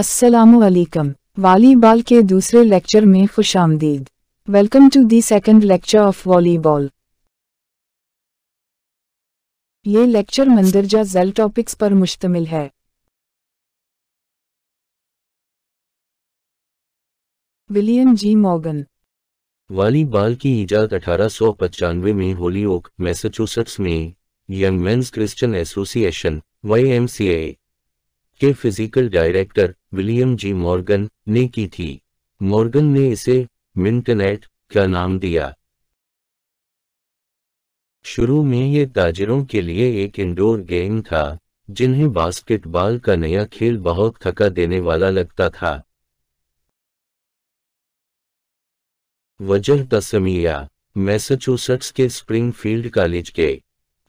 असलकम वॉलीबॉल के दूसरे लेक्चर में खुश आमदीद welcome to the second lecture of volleyball ये लेक्चर मंदरजा जेल टॉपिक्स पर मुश्तमिल है विलियम जी मॉगन वॉलीबॉल की इजाद अठारह में होली ओक मैसेचुसेट्स में young men's Christian association Y के physical director William G Morgan ने की थी मॉर्गन ने इसे मिंटनेट का नाम दिया शुरू में ये ताजरों के लिए एक इंडोर गेम था जिन्हें बास्केटबॉल का नया खेल बहुत थका देने वाला लगता था वजह तस्मिया मैसाचुसेट्स के स्प्रिंगफील्ड कॉलेज के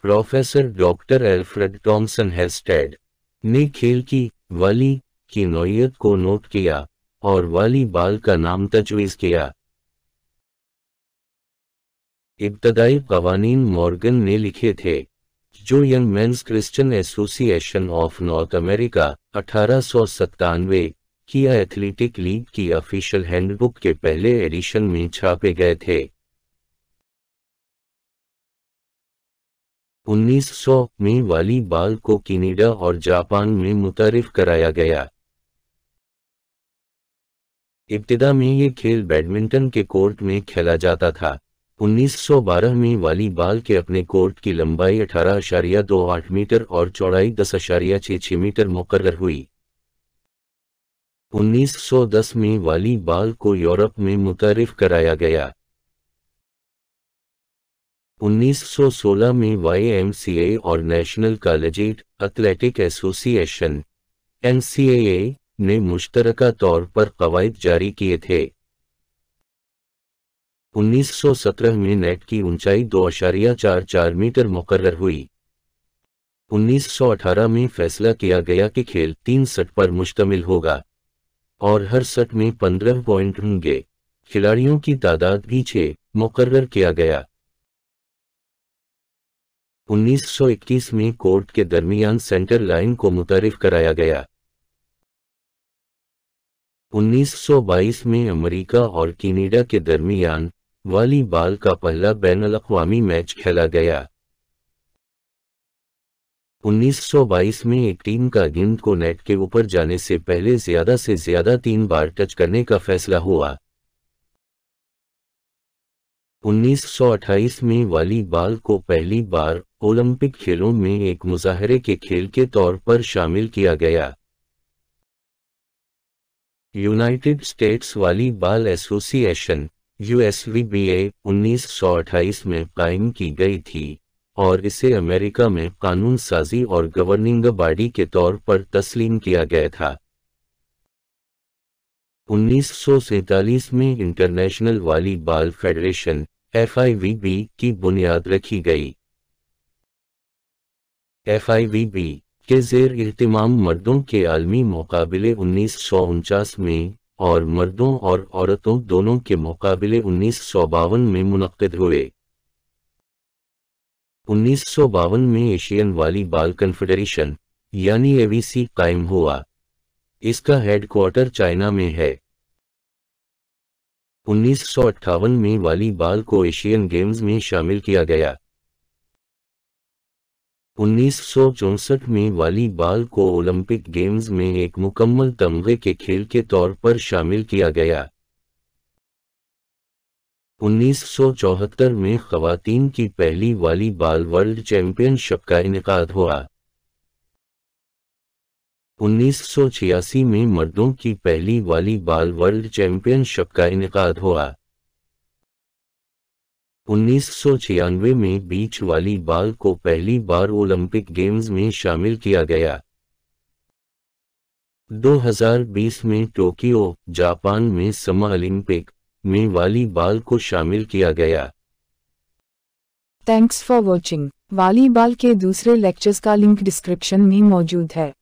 professor doctor Alfred Thomson Halstead ने खेल की वाली की नोयत को नोट किया और वाली बाल का नाम तजवीज़ किया इब्तदाई कवानीन मॉर्गन ने लिखे थे जो young men's Christian association of North America अठारह की एथलेटिक लीग की ऑफिशियल हैंडबुक के पहले एडिशन में छापे गए थे 1900 में वाली बाल को कनाडा और जापान में मुतारफ कराया गया इब्तदा में ये खेल बैडमिंटन के कोर्ट में खेला जाता था 1912 में वाली बाल के अपने कोर्ट की लंबाई अठारह अशारिया दो आठ मीटर और चौड़ाई दस अशारिया छः छः मीटर मुकर हुई 1910 में वाली बाल को यूरोप में मुतारफ कराया गया 1916 में वाई और national collegiate athletic association N ने मुश्तरका तौर पर कवायद जारी किए थे 1917 में नेट की ऊंचाई दो आशारिया चार चार मीटर मुकर हुई 1918 में फैसला किया गया कि खेल तीन सट पर मुश्तमिल होगा और हर सट में पंद्रह पॉइंट होंगे खिलाड़ियों की तादाद भी छे मुकर किया गया 1921 में कोर्ट के दरमियान सेंटर लाइन को मुतारिफ कराया गया 1922 में अमेरिका और कनाडा के दरमियान वॉलीबॉल का पहला बैन अवी मैच खेला गया 1922 में एक टीम का गेंद को नेट के ऊपर जाने से पहले ज्यादा से ज्यादा तीन बार टच करने का फैसला हुआ 1928 में वाली बाल को पहली बार ओलंपिक खेलों में एक मुजाहरे के खेल के तौर पर शामिल किया गया यूनाइटेड स्टेट्स वाली बाल एसोसिएशन यूएसवीबीए 1928 में कायम की गई थी और इसे अमेरिका में कानून साजी और गवर्निंग बॉडी के तौर पर तस्लीम किया गया था उन्नीस में इंटरनेशनल वाली बाल फेडरेशन एफ की बुनियाद रखी गई एफ के जेर अहतमाम मर्दों के आलमी मुकाबले उन्नीस में और मर्दों और औरतों दोनों के मुकाबले उन्नीस में मुनद हुए उन्नीस में एशियन वाली बाल कन्फेडरेशन यानी एवीसी कायम हुआ इसका हेडक्वार्टर चाइना में है उन्नीस में वॉलीबॉल को एशियन गेम्स में शामिल किया गया उन्नीस में वॉलीबॉल को ओलंपिक गेम्स में एक मुकम्मल तमगे के खेल के तौर पर शामिल किया गया 1974 में खातन की पहली वॉलीबॉल वर्ल्ड चैंपियनशिप का इनका हुआ उन्नीस में मर्दों की पहली वॉलीबॉल वर्ल्ड चैंपियनशिप का इनका हुआ उन्नीस में बीच बाल को पहली बार ओलंपिक गेम्स में शामिल किया गया 2020 में टोक्यो जापान में समा ओलंपिक में वॉलीबॉल को शामिल किया गया थैंक्स फॉर वॉचिंग वॉलीबॉल के दूसरे लेक्चर्स का लिंक डिस्क्रिप्शन में मौजूद है